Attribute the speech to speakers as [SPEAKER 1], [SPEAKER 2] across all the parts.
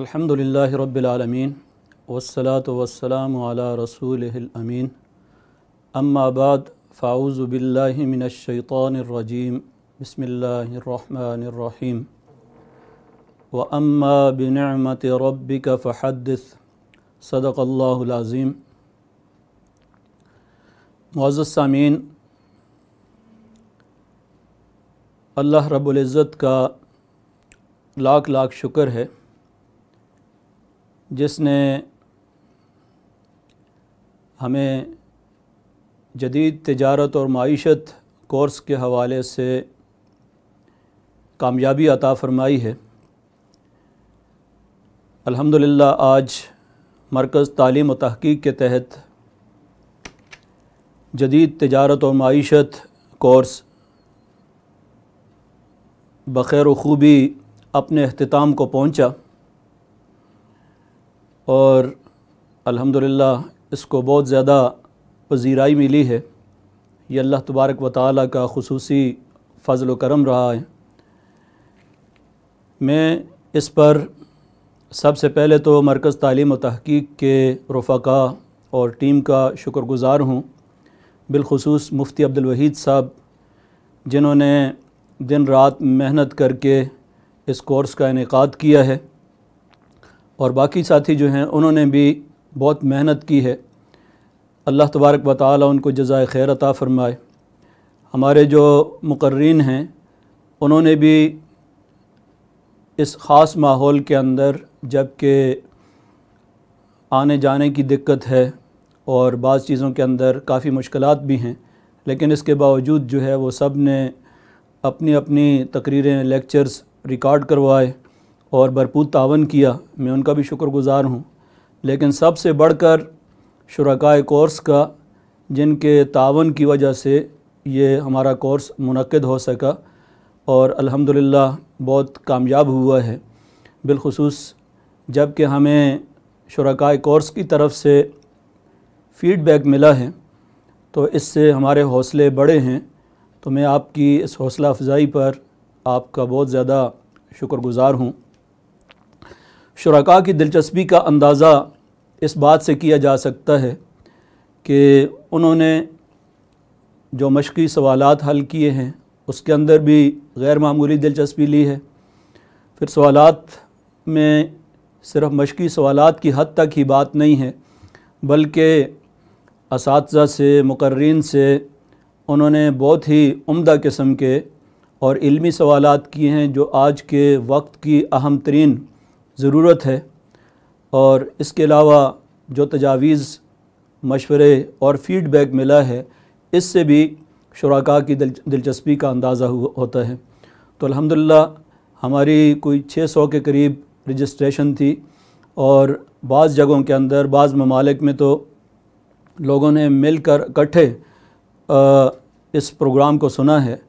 [SPEAKER 1] अल्हम्दुलिल्लाह रब्बिलआलमीन वस्सलात वस्सलाम अला रसूलिहिल अमीन अम्मा बाद फ़ाउज़ु बिल्लाहि मिनश शैतानिर रजीम बिस्मिल्लाहिर रहमानिर रहीम व अम्मा बिनिअमति रब्बिक फ़हद्दिस सदक़ल्लाहुल अज़ीम मुअज़्ज़ज़ सामीन अल्लाह रब्बुल इज़्ज़त का लाख लाख शुक्र है जिसने हमें जदीद तजारत और मीशत कोर्स के हवाले से कामयाबी अता फ़रमाई है अल्हम्दुलिल्लाह आज मरकज़ तालीम व तहक़ीक के तहत जदीद तजारत और मीशत कोर्स बखैर खूबी अपने अख्ताम को पहुँचा और अल्हम्दुलिल्लाह इसको बहुत ज़्यादा पजीराई मिली है ये अल्लाह तबारक व ताली का खसूस फ़जल करम रहा है मैं इस पर सबसे पहले तो मरकज़ तालीम तहकीक के रफ़ा और टीम का शुक्रगुज़ार हूँ बिलखसूस मुफ्ती वहीद साहब जिन्होंने दिन रात मेहनत करके इस कोर्स का इनका किया है और बाकी साथी जो हैं उन्होंने भी बहुत मेहनत की है अल्लाह तबारक व ताली उनको जजाय खैर अता फ़रमाए हमारे जो मुकर्रीन हैं उन्होंने भी इस ख़ास माहौल के अंदर जबकि आने जाने की दिक्कत है और बाज़ चीज़ों के अंदर काफ़ी मुश्किल भी हैं लेकिन इसके बावजूद जो है वो सब ने अपनी अपनी तकरीरें लेक्चर्स रिकॉर्ड करवाए और भरपूर तावन किया मैं उनका भी शुक्रगुज़ार हूँ लेकिन सबसे बढ़कर शुरकाय कोर्स का जिनके तावन की वजह से ये हमारा कोर्स मनद हो सका और अल्हम्दुलिल्लाह बहुत कामयाब हुआ है बिलखसूस जबकि हमें शुरकाय कोर्स की तरफ से फ़ीडबैक मिला है तो इससे हमारे हौसले बड़े हैं तो मैं आपकी इस हौसला अफजाई पर आपका बहुत ज़्यादा शुक्रगुज़ार हूँ शुरा की दिलचस्पी का अंदाज़ा इस बात से किया जा सकता है कि उन्होंने जो मशक़ी सवालत हल किए हैं उसके अंदर भी गैर मामूली दिलचस्पी ली है फिर सवालत में सिर्फ मशक़ी सवालत की हद तक ही बात नहीं है बल्कि इस से मुकर्रीन से उन्होंने बहुत ही उम्दा किस्म के और इल्मी सवालत किए हैं जो आज के वक्त की अहम तरीन ज़रूरत है और इसके अलावा जो तजावीज़ मशवरे और फीडबैक मिला है इससे भी शुरा की दिल, दिलचस्पी का अंदाज़ा होता है तो अल्हम्दुलिल्लाह हमारी कोई 600 के करीब रजिस्ट्रेशन थी और बाज़ जगहों के अंदर बाज़ ममालिक में तो लोगों ने मिल कर इकट्ठे इस प्रोग्राम को सुना है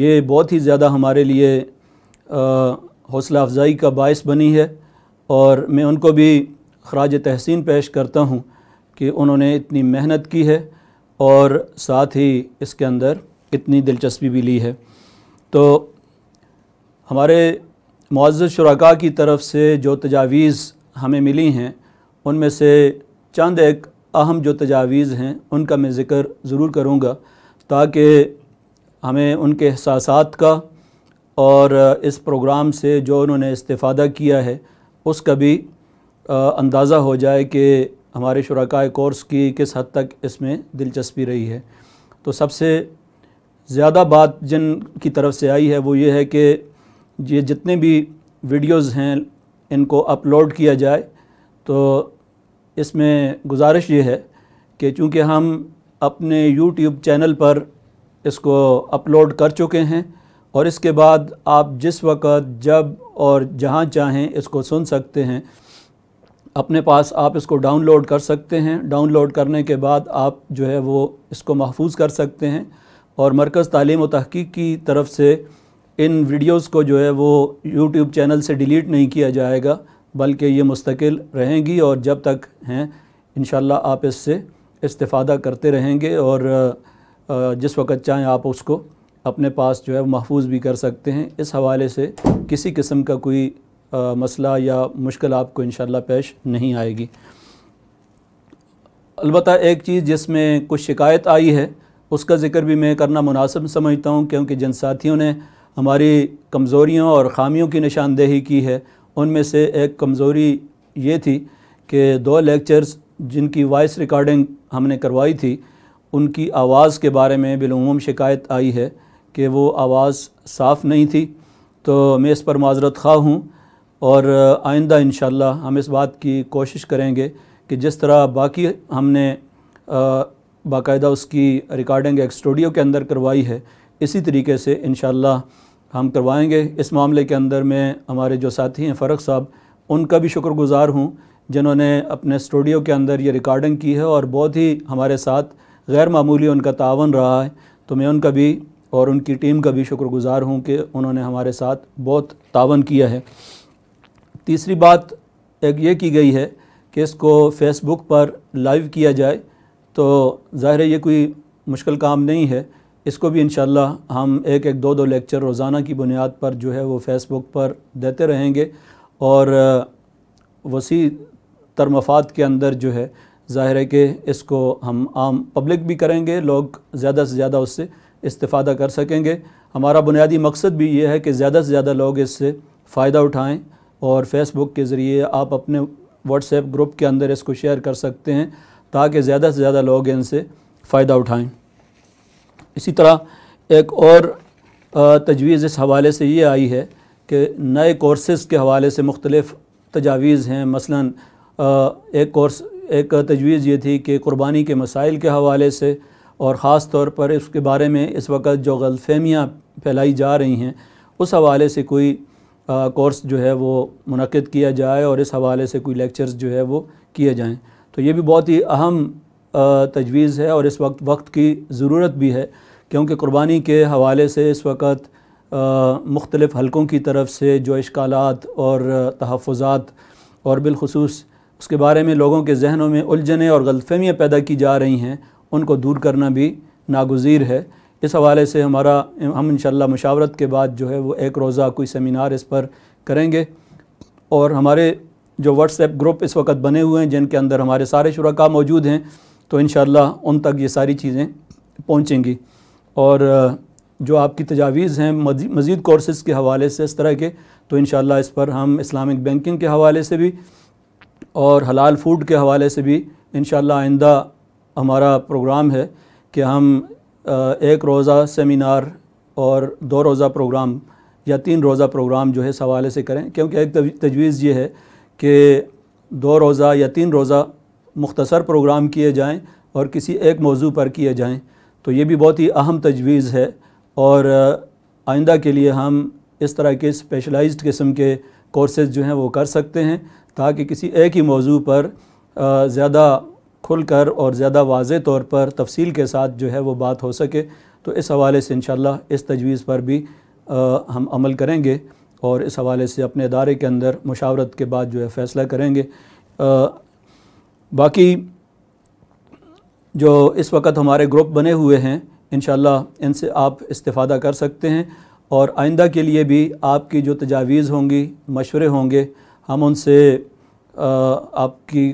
[SPEAKER 1] ये बहुत ही ज़्यादा हमारे लिए आ, हौसला अफजाई का बायस बनी है और मैं उनको भी खराज तहसीन पेश करता हूँ कि उन्होंने इतनी मेहनत की है और साथ ही इसके अंदर इतनी दिलचस्पी भी ली है तो हमारे मुआज़ शुरा की तरफ से जो तजावीज़ हमें मिली हैं उनमें से चंद एक अहम जो तजावीज़ हैं उनका मैं ज़िक्र ज़रूर करूँगा ताकि हमें उनके एहसास का और इस प्रोग्राम से जो उन्होंने इस्तादा किया है उसका भी अंदाज़ा हो जाए कि हमारे शुरा कोर्स की किस हद तक इसमें दिलचस्पी रही है तो सबसे ज़्यादा बात जिन की तरफ से आई है वो ये है कि ये जितने भी वीडियोस हैं इनको अपलोड किया जाए तो इसमें गुजारिश ये है कि चूँकि हम अपने यूट्यूब चैनल पर इसको अपलोड कर चुके हैं और इसके बाद आप जिस वक़्त जब और जहाँ चाहें इसको सुन सकते हैं अपने पास आप इसको डाउनलोड कर सकते हैं डाउनलोड करने के बाद आप जो है वो इसको महफूज कर सकते हैं और मरकज़ तालीम व तहकीक की तरफ से इन वीडियोस को जो है वो यूट्यूब चैनल से डिलीट नहीं किया जाएगा बल्कि ये मुस्तकिल रहेंगी और जब तक हैं इन आप इससे इस्तः करते रहेंगे और जिस वक़्त चाहें आप उसको अपने पास जो है महफूज भी कर सकते हैं इस हवाले से किसी किस्म का कोई आ, मसला या मुश्किल आपको इन पेश नहीं आएगी अलबत् एक चीज़ जिसमें कुछ शिकायत आई है उसका ज़िक्र भी मैं करना मुनासिब समझता हूँ क्योंकि जिन साथियों ने हमारी कमज़ोरियों और ख़ामियों की निशानदेही की है उनमें से एक कमज़ोरी ये थी कि दो लेक्चर्स जिनकी वॉइस रिकॉर्डिंग हमने करवाई थी उनकी आवाज़ के बारे में बिलूम शिकायत आई है कि वो आवाज़ साफ़ नहीं थी तो मैं इस पर माजरत खा हूँ और आइंदा इन हम इस बात की कोशिश करेंगे कि जिस तरह बाकी हमने बाकायदा उसकी रिकॉर्डिंग एक स्टूडियो के अंदर करवाई है इसी तरीके से इन हम करवाएंगे इस मामले के अंदर मैं हमारे जो साथी हैं फ़र्क साहब उनका भी शुक्रगुज़ार हूँ जिन्होंने अपने स्टूडियो के अंदर ये रिकॉर्डिंग की है और बहुत ही हमारे साथ गैर मामूली उनका तावन रहा है तो मैं उनका भी और उनकी टीम का भी शुक्रगुज़ार हूँ कि उन्होंने हमारे साथ बहुत तावन किया है तीसरी बात एक ये की गई है कि इसको फेसबुक पर लाइव किया जाए तो ज़ाहिर ये कोई मुश्किल काम नहीं है इसको भी इन हम एक एक दो दो लेक्चर रोज़ाना की बुनियाद पर जो है वो फेसबुक पर देते रहेंगे और वसी तरमफात के अंदर जो है ज़ाहिर है कि इसको हम आम पब्लिक भी करेंगे लोग ज़्यादा से ज़्यादा उससे इस्ता कर सकेंगे हमारा बुनियादी मकसद भी ये है कि ज़्यादा से ज़्यादा लोग इससे फ़ायदा उठाएँ और फेसबुक के ज़रिए आप अपने व्हाट्सएप ग्रुप के अंदर इसको शेयर कर सकते हैं ताकि ज़्यादा से ज़्यादा लोग इनसे फ़ायदा उठाएँ इसी तरह एक और तजवीज़ इस हवाले से ये आई है कि नए कोर्सेज़ के हवाले से मुख्तलिफ़ तजावीज़ हैं मसला एक कोर्स एक तजवीज़ ये थी कि क़ुरबानी के मसाइल के हवाले से और ख़ास तौर पर इसके बारे में इस वक्त जो गलतफहमियाँ फैलाई जा रही हैं उस हवाले से कोई आ, कोर्स जो है वो मनद किया जाए और इस हवाले से कोई लेक्चर्स जो है वो किए जाएँ तो ये भी बहुत ही अहम तजवीज़ है और इस वक्त वक्त की ज़रूरत भी है क्योंकि क़ुरबानी के हवाले से इस वक्त मुख्तलिफ़ हलकों की तरफ से जो इश्काल और तहफ़ात और बिलखसूस उसके बारे में लोगों के जहनों में उलझने और गलतफहमियाँ पैदा की जा रही हैं उनको दूर करना भी नागजीर है इस हवाले से हमारा हम इन मशावरत के बाद जो है वो एक रोज़ा कोई सेमिनार इस पर करेंगे और हमारे जो व्हाट्सएप ग्रुप इस वक्त बने हुए हैं जिनके अंदर हमारे सारे शुरा मौजूद हैं तो इन उन तक ये सारी चीज़ें पहुँचेंगी और जो आपकी तजावीज़ हैं मज़ीद कोर्सेज़ के हवाले से इस तरह के तो इन इस पर हम इस्लामिक बैंकिंग के हवाले से भी और हलाल फूड के हवाले से भी इन आइंदा हमारा प्रोग्राम है कि हम एक रोज़ा सेमिनार और दो रोज़ा प्रोग्राम या तीन रोज़ा प्रोग्राम जो है इस हवाले से करें क्योंकि एक तजवीज़ ये है कि दो रोज़ा या तीन रोज़ा मुख्तसर प्रोग्राम किए जाएं और किसी एक मौजू पर किए जाएं तो ये भी बहुत ही अहम तजवीज़ है और आइंदा के लिए हम इस तरह के स्पेशलाइज्ड किस्म के कोर्सेज जो हैं वो कर सकते हैं ताकि किसी एक ही मौजू पर ज़्यादा खुल कर और ज़्यादा वाज तौर पर तफसील के साथ जो है वो बात हो सके तो इस हवाले से इन इस तजवीज़ पर भी आ, हम अमल करेंगे और इस हवाले से अपने अदारे के अंदर मुशावरत के बाद जो है फ़ैसला करेंगे आ, बाकी जो इस वक्त हमारे ग्रुप बने हुए हैं इन इनसे आप इस्ता कर सकते हैं और आइंदा के लिए भी आपकी जो तजावीज़ होंगी मशवरे होंगे हम उनसे आपकी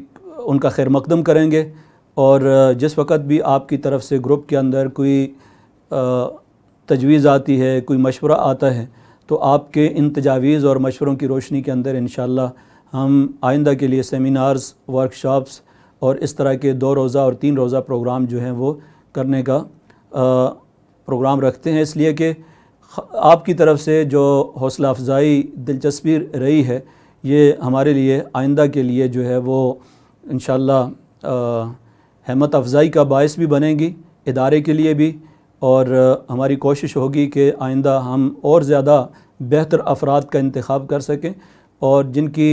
[SPEAKER 1] उनका खैर मकदम करेंगे और जिस वक्त भी आपकी तरफ से ग्रुप के अंदर कोई तजवीज़ आती है कोई मशवरा आता है तो आपके इन तजावीज़ और मशवरों की रोशनी के अंदर इन हम आइंदा के लिए सेमिनार्स वर्कशॉप्स और इस तरह के दो रोज़ा और तीन रोज़ा प्रोग्राम जो हैं वो करने का प्रोग्राम रखते हैं इसलिए कि आपकी तरफ से जो हौसला अफजाई दिलचस्पी रही है ये हमारे लिए आइंदा के लिए जो है वो इन हमत अफजाई का बायस भी बनेंगी इदारे के लिए भी और हमारी कोशिश होगी कि आइंदा हम और ज़्यादा बेहतर अफराद का इंतखब कर सकें और जिनकी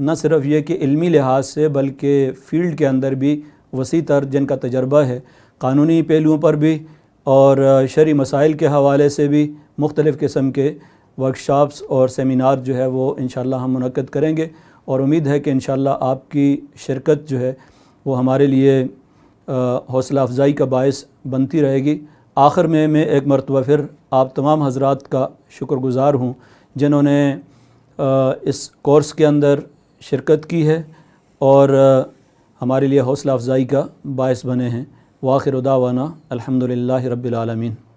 [SPEAKER 1] न सिर्फ ये कि इलमी लिहाज से बल्कि फ़ील्ड के अंदर भी वसी तर जिनका तजर्बा है कानूनी पहलुओं पर भी और शरी मसाइल के हवाले से भी मुख्तलिफ़ किस्म के वर्कशॉप्स और सेमिनार जो है वो इन हम मनद करेंगे और उम्मीद है कि इन आपकी शिरकत जो है वो हमारे लिए हौसला अफजाई का बायस बनती रहेगी आखिर में मैं एक मरतबा फिर आप तमाम हजरात का शुक्रगुज़ार हूँ जिन्होंने इस कोर्स के अंदर शिरकत की है और हमारे लिए हौसला अफजाई का बायस बने हैं वाखिर उदावाना अलहमदिल्ला रबालमीन